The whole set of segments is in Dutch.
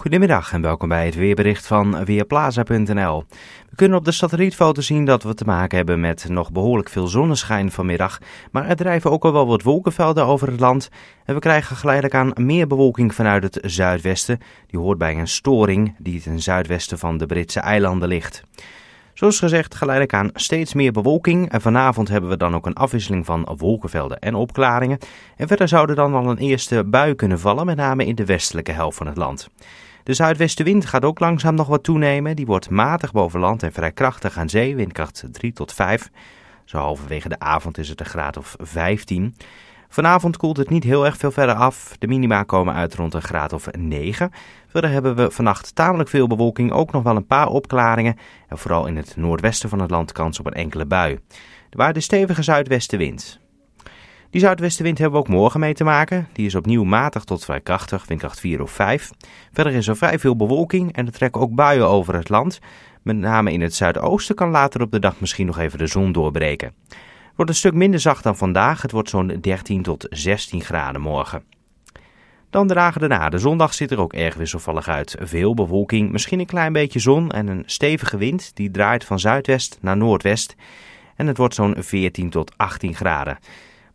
Goedemiddag en welkom bij het weerbericht van Weerplaza.nl. We kunnen op de satellietfoto zien dat we te maken hebben met nog behoorlijk veel zonneschijn vanmiddag. Maar er drijven ook al wel wat wolkenvelden over het land. En we krijgen geleidelijk aan meer bewolking vanuit het zuidwesten. Die hoort bij een storing die ten zuidwesten van de Britse eilanden ligt. Zoals gezegd geleidelijk aan steeds meer bewolking. En vanavond hebben we dan ook een afwisseling van wolkenvelden en opklaringen. En verder zou er dan al een eerste bui kunnen vallen, met name in de westelijke helft van het land. De zuidwestenwind gaat ook langzaam nog wat toenemen. Die wordt matig boven land en vrij krachtig aan zee, windkracht 3 tot 5. Zo halverwege de avond is het een graad of 15. Vanavond koelt het niet heel erg veel verder af. De minima komen uit rond een graad of 9. Verder hebben we vannacht tamelijk veel bewolking, ook nog wel een paar opklaringen. En vooral in het noordwesten van het land kans op een enkele bui. De waarde de stevige zuidwestenwind. Die zuidwestenwind hebben we ook morgen mee te maken. Die is opnieuw matig tot vrij krachtig, windkracht 4 of 5. Verder is er vrij veel bewolking en er trekken ook buien over het land. Met name in het zuidoosten kan later op de dag misschien nog even de zon doorbreken wordt een stuk minder zacht dan vandaag. Het wordt zo'n 13 tot 16 graden morgen. Dan dragen dagen daarna. De zondag ziet er ook erg wisselvallig uit. Veel bewolking, misschien een klein beetje zon en een stevige wind die draait van zuidwest naar noordwest. En het wordt zo'n 14 tot 18 graden.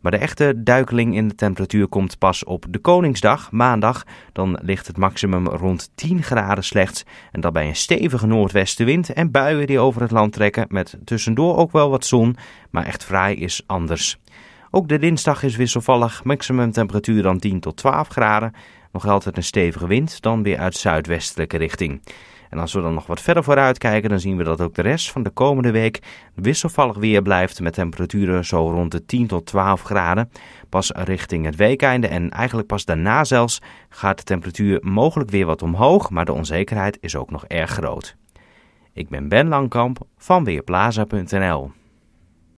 Maar de echte duikeling in de temperatuur komt pas op de Koningsdag, maandag. Dan ligt het maximum rond 10 graden slechts. En dat bij een stevige noordwestenwind en buien die over het land trekken. Met tussendoor ook wel wat zon, maar echt fraai is anders. Ook de dinsdag is wisselvallig, maximum temperatuur dan 10 tot 12 graden. Nog altijd een stevige wind, dan weer uit zuidwestelijke richting. En als we dan nog wat verder vooruit kijken, dan zien we dat ook de rest van de komende week wisselvallig weer blijft met temperaturen zo rond de 10 tot 12 graden. Pas richting het weekeinde en eigenlijk pas daarna zelfs gaat de temperatuur mogelijk weer wat omhoog, maar de onzekerheid is ook nog erg groot. Ik ben Ben Langkamp van Weerplaza.nl